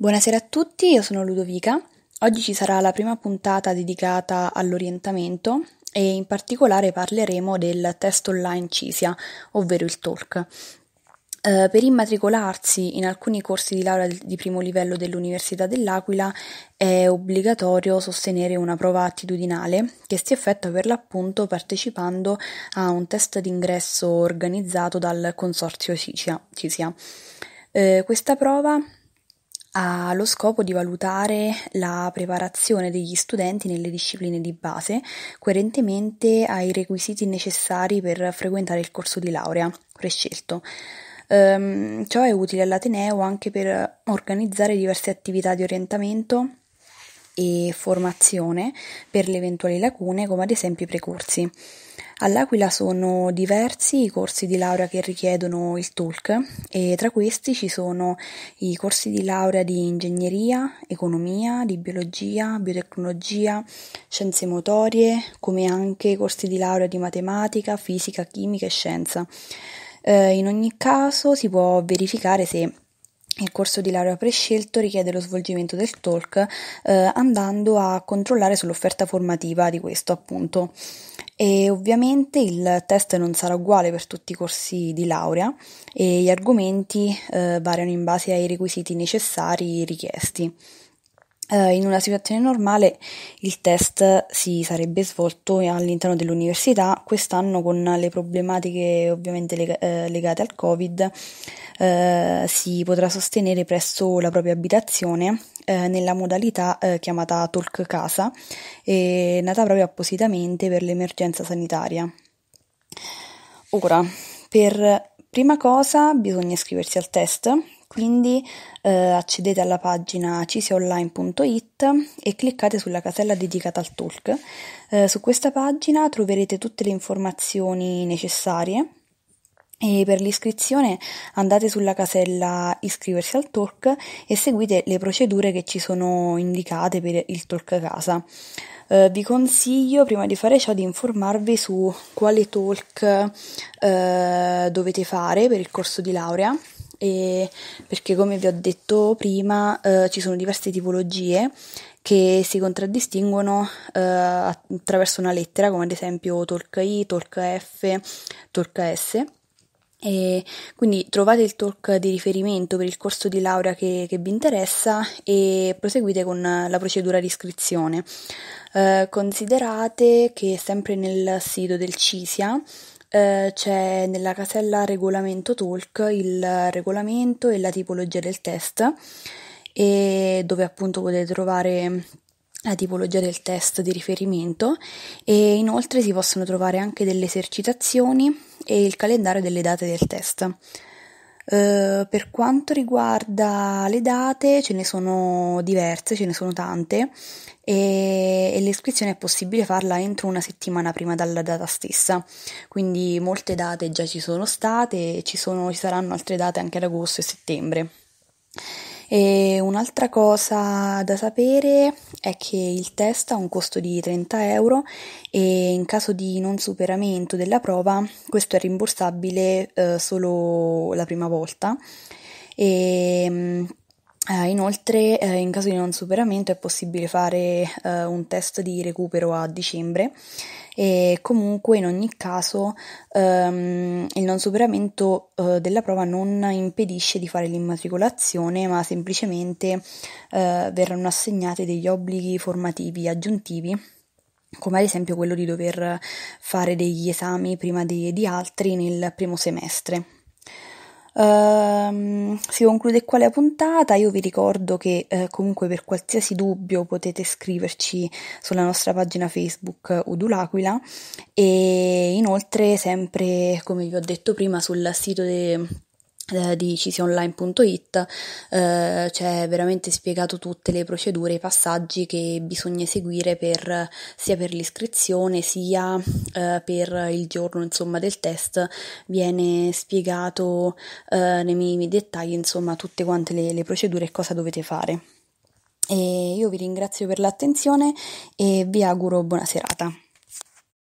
Buonasera a tutti, io sono Ludovica. Oggi ci sarà la prima puntata dedicata all'orientamento e in particolare parleremo del test online CISIA, ovvero il TORC. Eh, per immatricolarsi in alcuni corsi di laurea di primo livello dell'Università dell'Aquila è obbligatorio sostenere una prova attitudinale che si effettua per l'appunto partecipando a un test d'ingresso organizzato dal Consorzio CISIA. Eh, questa prova ha lo scopo di valutare la preparazione degli studenti nelle discipline di base coerentemente ai requisiti necessari per frequentare il corso di laurea prescelto. Um, ciò è utile all'Ateneo anche per organizzare diverse attività di orientamento e formazione per le eventuali lacune, come ad esempio i precorsi. All'Aquila sono diversi i corsi di laurea che richiedono il TOLC e tra questi ci sono i corsi di laurea di ingegneria, economia, di biologia, biotecnologia, scienze motorie, come anche i corsi di laurea di matematica, fisica, chimica e scienza. Eh, in ogni caso si può verificare se il corso di laurea prescelto richiede lo svolgimento del talk eh, andando a controllare sull'offerta formativa di questo appunto. E ovviamente il test non sarà uguale per tutti i corsi di laurea e gli argomenti eh, variano in base ai requisiti necessari richiesti. Uh, in una situazione normale il test si sarebbe svolto all'interno dell'università, quest'anno con le problematiche ovviamente lega- eh, legate al Covid eh, si potrà sostenere presso la propria abitazione eh, nella modalità eh, chiamata Talk Casa, nata proprio appositamente per l'emergenza sanitaria. Ora, per prima cosa bisogna iscriversi al test quindi eh, accedete alla pagina ciseonline.it e cliccate sulla casella dedicata al talk. Eh, su questa pagina troverete tutte le informazioni necessarie e per l'iscrizione andate sulla casella iscriversi al talk e seguite le procedure che ci sono indicate per il talk casa. Eh, vi consiglio prima di fare ciò di informarvi su quale talk eh, dovete fare per il corso di laurea e perché come vi ho detto prima eh, ci sono diverse tipologie che si contraddistinguono eh, attraverso una lettera come ad esempio talk I, talk F, talk S e quindi trovate il talk di riferimento per il corso di laurea che, che vi interessa e proseguite con la procedura di iscrizione. Eh, considerate che sempre nel sito del CISIA eh, c'è nella casella regolamento talk il regolamento e la tipologia del test e dove appunto potete trovare la tipologia del test di riferimento e inoltre si possono trovare anche delle esercitazioni e il calendario delle date del test. Eh, per quanto riguarda le date, ce ne sono diverse, ce ne sono tante e, e l'iscrizione è possibile farla entro una settimana prima della data stessa. Quindi molte date già ci sono state e ci, ci saranno altre date anche ad agosto e settembre. E un'altra cosa da sapere è che il test ha un costo di 30 euro e in caso di non superamento della prova questo è rimborsabile eh, solo la prima volta. E, mm, eh, inoltre, eh, in caso di non superamento, è possibile fare eh, un test di recupero a dicembre e comunque in ogni caso ehm, il non superamento della prova non impedisce di fare l'immatricolazione, ma semplicemente verranno assegnati degli obblighi formativi aggiuntivi come ad esempio quello di dover fare degli esami prima di, di altri nel primo semestre. Uh, si conclude qua la puntata, io vi ricordo che uh, comunque per qualsiasi dubbio potete scriverci sulla nostra pagina Facebook Udulaquila e inoltre sempre come vi ho detto prima sul sito de- eh, di cisionline.it eh, c'è cioè, veramente spiegato tutte le procedure, i passaggi che bisogna seguire per, sia per l'iscrizione sia eh, per il giorno insomma, del test, viene spiegato eh, nei minimi dettagli insomma, tutte quante le, le procedure e cosa dovete fare. E io vi ringrazio per l'attenzione e vi auguro buona serata.